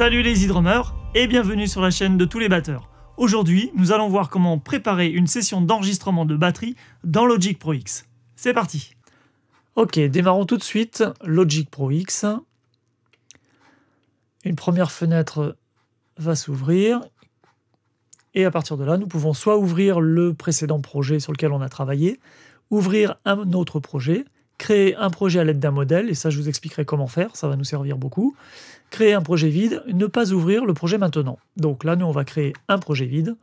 Salut les hydromeurs et bienvenue sur la chaîne de tous les batteurs. Aujourd'hui, nous allons voir comment préparer une session d'enregistrement de batterie dans Logic Pro X. C'est parti Ok, démarrons tout de suite Logic Pro X. Une première fenêtre va s'ouvrir et à partir de là, nous pouvons soit ouvrir le précédent projet sur lequel on a travaillé, ouvrir un autre projet, créer un projet à l'aide d'un modèle, et ça je vous expliquerai comment faire, ça va nous servir beaucoup. Créer un projet vide, ne pas ouvrir le projet maintenant. Donc là, nous, on va créer un projet vide.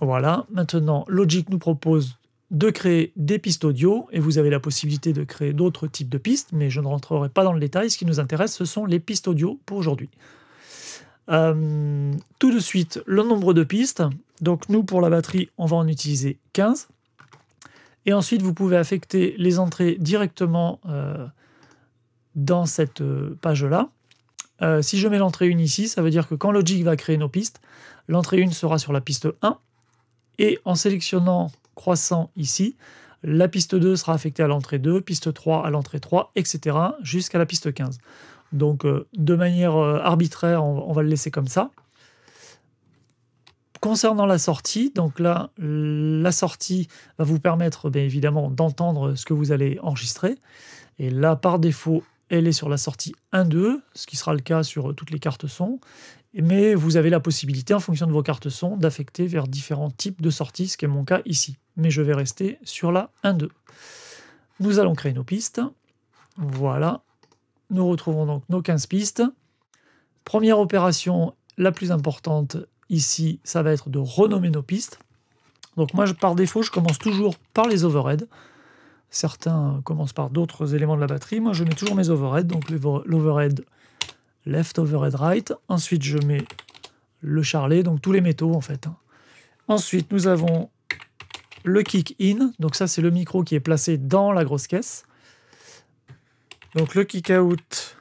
Voilà, maintenant, Logic nous propose de créer des pistes audio, et vous avez la possibilité de créer d'autres types de pistes, mais je ne rentrerai pas dans le détail. Ce qui nous intéresse, ce sont les pistes audio pour aujourd'hui. Euh, tout de suite, le nombre de pistes. Donc nous, pour la batterie, on va en utiliser 15. Et ensuite, vous pouvez affecter les entrées directement euh, dans cette euh, page-là. Euh, si je mets l'entrée 1 ici, ça veut dire que quand Logic va créer nos pistes, l'entrée 1 sera sur la piste 1. Et en sélectionnant croissant ici, la piste 2 sera affectée à l'entrée 2, piste 3 à l'entrée 3, etc. jusqu'à la piste 15. Donc de manière arbitraire, on va le laisser comme ça. Concernant la sortie, donc là, la sortie va vous permettre bien évidemment d'entendre ce que vous allez enregistrer. Et là, par défaut, elle est sur la sortie 1-2, ce qui sera le cas sur toutes les cartes son. Mais vous avez la possibilité, en fonction de vos cartes son, d'affecter vers différents types de sorties, ce qui est mon cas ici. Mais je vais rester sur la 1-2. Nous allons créer nos pistes. Voilà. Nous retrouvons donc nos 15 pistes. Première opération, la plus importante, ici, ça va être de renommer nos pistes. Donc moi, par défaut, je commence toujours par les overheads. Certains commencent par d'autres éléments de la batterie. Moi, je mets toujours mes overheads, donc l'overhead left, overhead right. Ensuite, je mets le charlet, donc tous les métaux en fait. Hein. Ensuite, nous avons le kick-in. Donc ça, c'est le micro qui est placé dans la grosse caisse. Donc le kick-out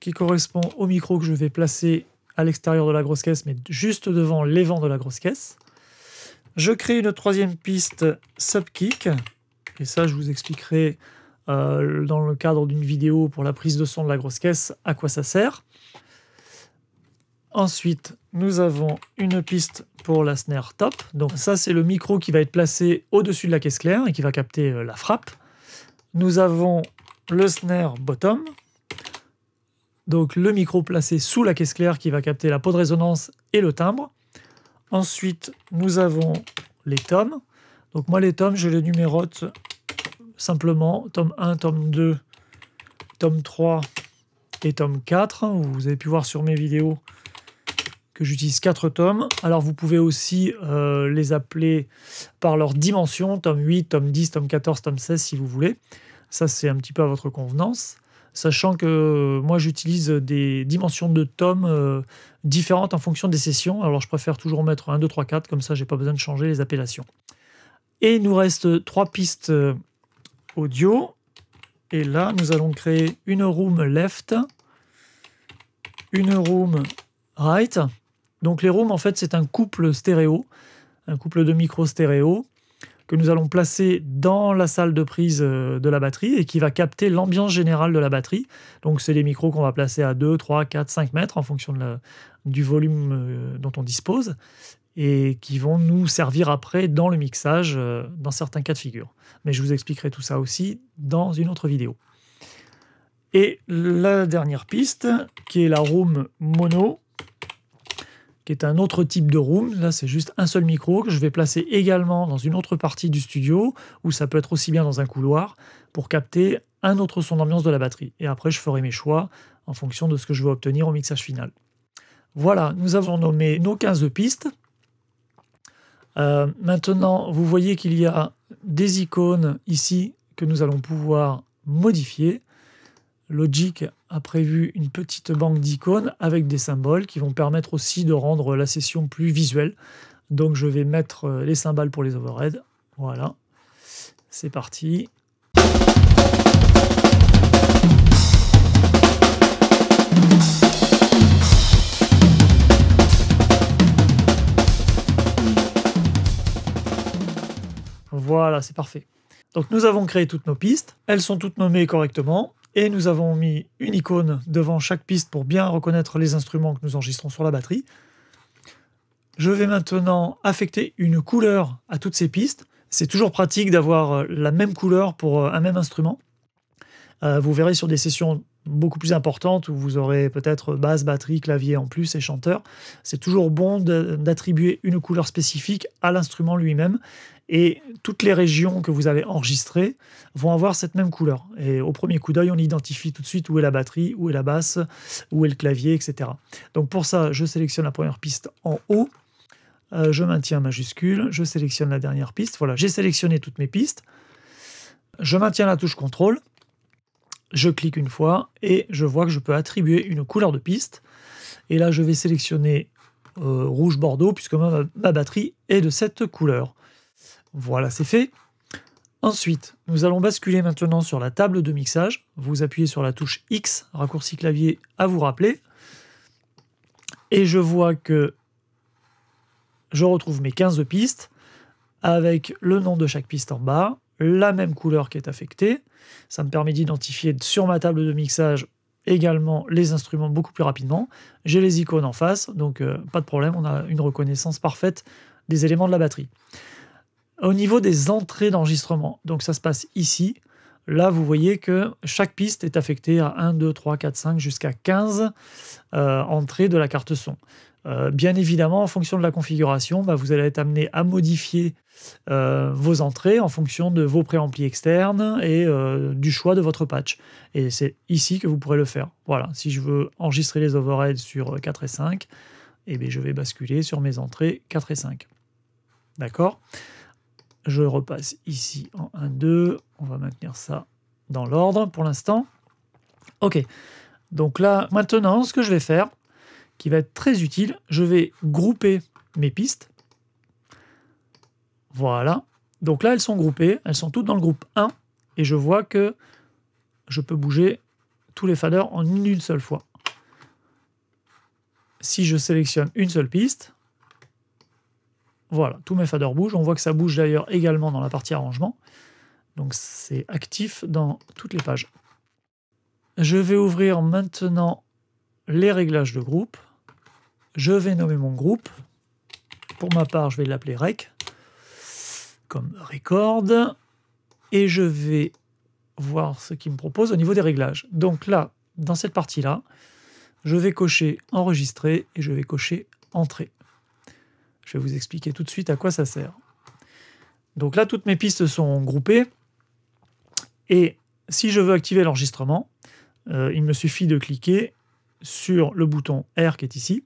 qui correspond au micro que je vais placer à l'extérieur de la grosse caisse, mais juste devant l'évent de la grosse caisse. Je crée une troisième piste sub-kick. et ça je vous expliquerai euh, dans le cadre d'une vidéo pour la prise de son de la grosse caisse à quoi ça sert. Ensuite, nous avons une piste pour la snare top. Donc ça, c'est le micro qui va être placé au-dessus de la caisse claire et qui va capter euh, la frappe. Nous avons le snare bottom donc le micro placé sous la caisse claire qui va capter la peau de résonance et le timbre. Ensuite, nous avons les tomes. Donc moi, les tomes, je les numérote simplement tome 1, tome 2, tome 3 et tome 4. Vous avez pu voir sur mes vidéos que j'utilise 4 tomes. Alors vous pouvez aussi euh, les appeler par leur dimension, tome 8, tome 10, tome 14, tome 16 si vous voulez. Ça, c'est un petit peu à votre convenance sachant que euh, moi j'utilise des dimensions de tomes euh, différentes en fonction des sessions. Alors je préfère toujours mettre 1, 2, 3, 4, comme ça j'ai pas besoin de changer les appellations. Et il nous reste trois pistes euh, audio. Et là, nous allons créer une room left, une room right. Donc les rooms, en fait, c'est un couple stéréo, un couple de micros stéréo que nous allons placer dans la salle de prise euh, de la batterie et qui va capter l'ambiance générale de la batterie. Donc c'est des micros qu'on va placer à 2, 3, 4, 5 mètres en fonction du volume euh, dont on dispose et qui vont nous servir après dans le mixage euh, dans certains cas de figure. Mais je vous expliquerai tout ça aussi dans une autre vidéo. Et la dernière piste, qui est la room mono, un autre type de room. Là, c'est juste un seul micro que je vais placer également dans une autre partie du studio, ou ça peut être aussi bien dans un couloir, pour capter un autre son d'ambiance de la batterie. Et après, je ferai mes choix en fonction de ce que je veux obtenir au mixage final. Voilà, nous avons nommé nos 15 pistes. Euh, maintenant, vous voyez qu'il y a des icônes ici que nous allons pouvoir modifier. Logic a prévu une petite banque d'icônes avec des symboles qui vont permettre aussi de rendre la session plus visuelle. Donc je vais mettre euh, les cymbales pour les overheads. Voilà, c'est parti. Voilà, c'est parfait. Donc nous avons créé toutes nos pistes, elles sont toutes nommées correctement, et nous avons mis une icône devant chaque piste pour bien reconnaître les instruments que nous enregistrons sur la batterie. Je vais maintenant affecter une couleur à toutes ces pistes. C'est toujours pratique d'avoir euh, la même couleur pour euh, un même instrument. Euh, vous verrez sur des sessions beaucoup plus importantes où vous aurez peut-être basse, batterie, clavier en plus et chanteur. C'est toujours bon d'attribuer une couleur spécifique à l'instrument lui-même et toutes les régions que vous avez enregistrées vont avoir cette même couleur. Et au premier coup d'œil, on identifie tout de suite où est la batterie, où est la basse, où est le clavier, etc. Donc pour ça, je sélectionne la première piste en haut. Euh, je maintiens majuscule, je sélectionne la dernière piste. Voilà, j'ai sélectionné toutes mes pistes. Je maintiens la touche contrôle. Je clique une fois et je vois que je peux attribuer une couleur de piste. Et là, je vais sélectionner euh, rouge bordeaux puisque ma, batterie est de cette couleur. Voilà, c'est fait. Ensuite, nous allons basculer maintenant sur la table de mixage. Vous appuyez sur la touche X, raccourci clavier à vous rappeler. Et je vois que je retrouve mes 15 pistes avec le nom de chaque piste en bas, la même couleur qui est affectée. Ça me permet d'identifier sur ma table de mixage également les instruments beaucoup plus rapidement. J'ai les icônes en face, donc euh, pas de problème, on a une reconnaissance parfaite des éléments de la batterie. Au niveau des entrées d'enregistrement, donc ça se passe ici. Là, vous voyez que chaque piste est affectée à 1, 2, 3, 4, 5, jusqu'à 15 euh, entrées de la carte son. Euh, bien évidemment, en fonction de la configuration, bah, vous allez être amené à modifier euh, vos entrées en fonction de vos préamplis externes et du choix de votre patch. Et c'est ici que vous pourrez le faire. Voilà, si je veux enregistrer les overheads sur 4 et 5, et eh bien, je vais basculer sur mes entrées 4 et 5. D'accord je repasse ici en 1, 2. On va maintenir ça dans l'ordre pour l'instant. OK. Donc là, maintenant, ce que je vais faire, qui va être très utile, je vais grouper mes pistes. Voilà. Donc là, elles sont groupées. Elles sont toutes dans le groupe 1. Et je vois que je peux bouger tous les faders en une seule fois. Si je sélectionne une seule piste, voilà, tous mes faders bougent. On voit que ça bouge d'ailleurs également dans la partie arrangement. Donc c'est actif dans toutes les pages. Je vais ouvrir maintenant les réglages de groupe. Je vais nommer mon groupe. Pour ma part, je vais l'appeler REC, comme record. Et je vais voir ce qu'il me propose au niveau des réglages. Donc là, dans cette partie-là, je vais cocher enregistrer et je vais cocher entrée. Je vais vous expliquer tout de suite à quoi ça sert. Donc là, toutes mes pistes sont groupées. Et si je veux activer l'enregistrement, euh, il me suffit de cliquer sur le bouton R qui est ici.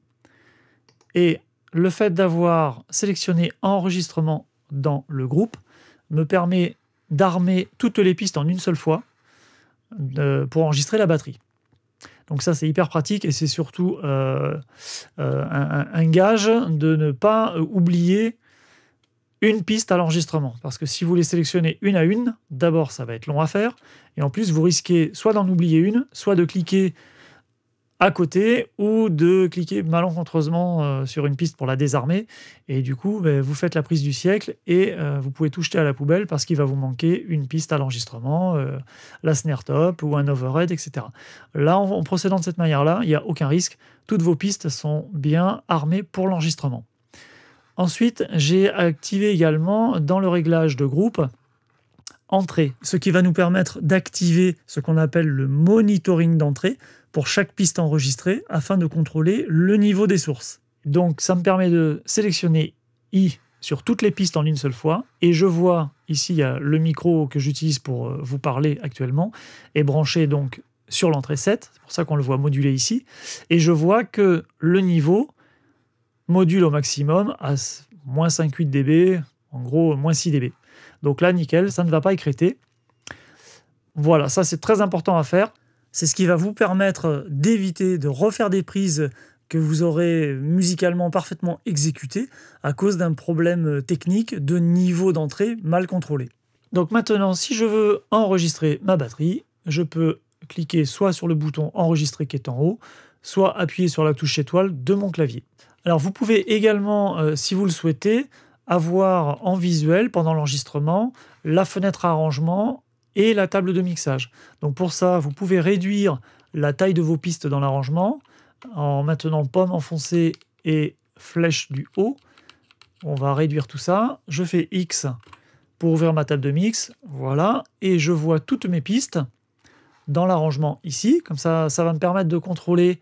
Et le fait d'avoir sélectionné enregistrement dans le groupe me permet d'armer toutes les pistes en une seule fois euh, pour enregistrer la batterie. Donc ça, c'est hyper pratique et c'est surtout euh, euh, un, un, gage de ne pas euh, oublier une piste à l'enregistrement. Parce que si vous les sélectionnez une à une, d'abord, ça va être long à faire. Et en plus, vous risquez soit d'en oublier une, soit de cliquer à côté ou de cliquer malencontreusement euh, sur une piste pour la désarmer. Et du coup, ben, vous faites la prise du siècle et euh, vous pouvez tout jeter à la poubelle parce qu'il va vous manquer une piste à l'enregistrement, euh, la snare top ou un overhead, etc. Là, en, procédant de cette manière-là, il n'y a aucun risque. Toutes vos pistes sont bien armées pour l'enregistrement. Ensuite, j'ai activé également dans le réglage de groupe entrée, ce qui va nous permettre d'activer ce qu'on appelle le monitoring d'entrée pour chaque piste enregistrée afin de contrôler le niveau des sources. Donc ça me permet de sélectionner I sur toutes les pistes en une seule fois et je vois ici le micro que j'utilise pour euh, vous parler actuellement est branché donc sur l'entrée 7, c'est pour ça qu'on le voit modulé ici et je vois que le niveau module au maximum à moins 5,8 dB, en gros moins 6 dB. Donc là, nickel, ça ne va pas écréter. Voilà, ça c'est très important à faire. C'est ce qui va vous permettre d'éviter de refaire des prises que vous aurez musicalement parfaitement exécutées à cause d'un problème technique de niveau d'entrée mal contrôlé. Donc maintenant, si je veux enregistrer ma batterie, je peux cliquer soit sur le bouton enregistrer qui est en haut, soit appuyer sur la touche étoile de mon clavier. Alors vous pouvez également, euh, si vous le souhaitez, avoir en visuel pendant l'enregistrement la fenêtre arrangement et la table de mixage. Donc pour ça, vous pouvez réduire la taille de vos pistes dans l'arrangement en maintenant pomme enfoncée et flèche du haut. On va réduire tout ça. Je fais X pour ouvrir ma table de mix. Voilà. Et je vois toutes mes pistes dans l'arrangement ici. Comme ça, ça va me permettre de contrôler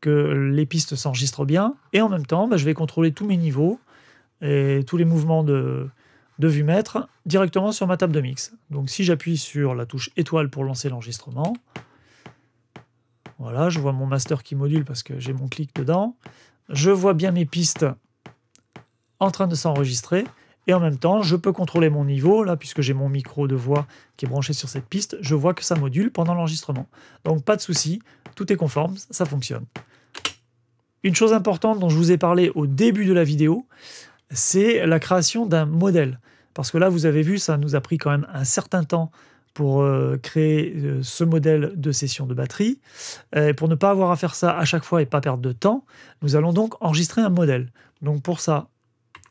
que les pistes s'enregistrent bien. Et en même temps, bah, je vais contrôler tous mes niveaux et tous les mouvements de, de vue mètre directement sur ma table de mix. Donc si j'appuie sur la touche étoile pour lancer l'enregistrement, voilà, je vois mon master qui module parce que j'ai mon clic dedans. Je vois bien mes pistes en train de s'enregistrer. Et en même temps, je peux contrôler mon niveau, là, puisque j'ai mon micro de voix qui est branché sur cette piste, je vois que ça module pendant l'enregistrement. Donc pas de souci, tout est conforme, ça fonctionne. Une chose importante dont je vous ai parlé au début de la vidéo, c'est la création d'un modèle. Parce que là, vous avez vu, ça nous a pris quand même un certain temps pour euh, créer euh, ce modèle de session de batterie. Euh, et pour ne pas avoir à faire ça à chaque fois et pas perdre de temps, nous allons donc enregistrer un modèle. Donc pour ça,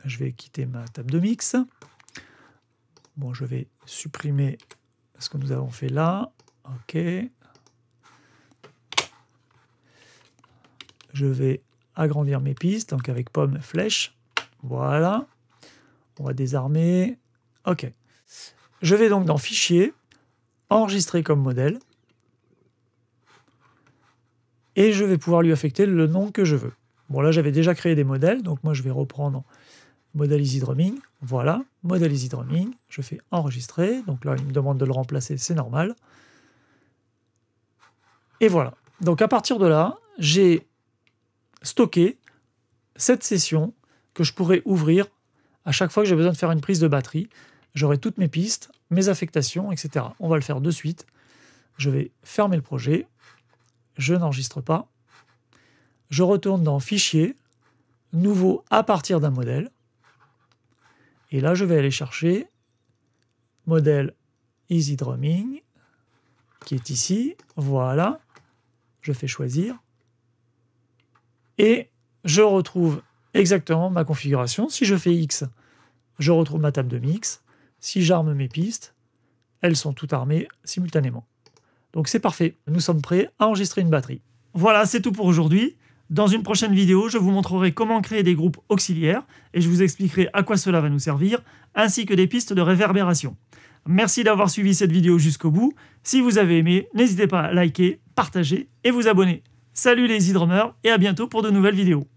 je vais quitter ma table de mix. Bon, je vais supprimer ce que nous avons fait là. OK. Je vais agrandir mes pistes, donc avec pomme, flèche. Voilà. On va désarmer. OK. Je vais donc dans Fichier, Enregistrer comme modèle. Et je vais pouvoir lui affecter le nom que je veux. Bon, là, j'avais déjà créé des modèles, donc moi, je vais reprendre Model Easy Voilà, Model Easy Je fais Enregistrer. Donc là, il me demande de le remplacer, c'est normal. Et voilà. Donc à partir de là, j'ai stocké cette session que je pourrais ouvrir à chaque fois que j'ai besoin de faire une prise de batterie. J'aurai toutes mes pistes, mes affectations, etc. On va le faire de suite. Je vais fermer le projet. Je n'enregistre pas. Je retourne dans Fichier, Nouveau à partir d'un modèle. Et là, je vais aller chercher modèle Easy Drumming, qui est ici. Voilà. Je fais choisir. Et je retrouve exactement ma configuration. Si je fais X, je retrouve ma table de mix. Si j'arme mes pistes, elles sont toutes armées simultanément. Donc c'est parfait, nous sommes prêts à enregistrer une batterie. Voilà, c'est tout pour aujourd'hui. Dans une prochaine vidéo, je vous montrerai comment créer des groupes auxiliaires et je vous expliquerai à quoi cela va nous servir, ainsi que des pistes de réverbération. Merci d'avoir suivi cette vidéo jusqu'au bout. Si vous avez aimé, n'hésitez pas à liker, partager et vous abonner. Salut les e-drummers et à bientôt pour de nouvelles vidéos.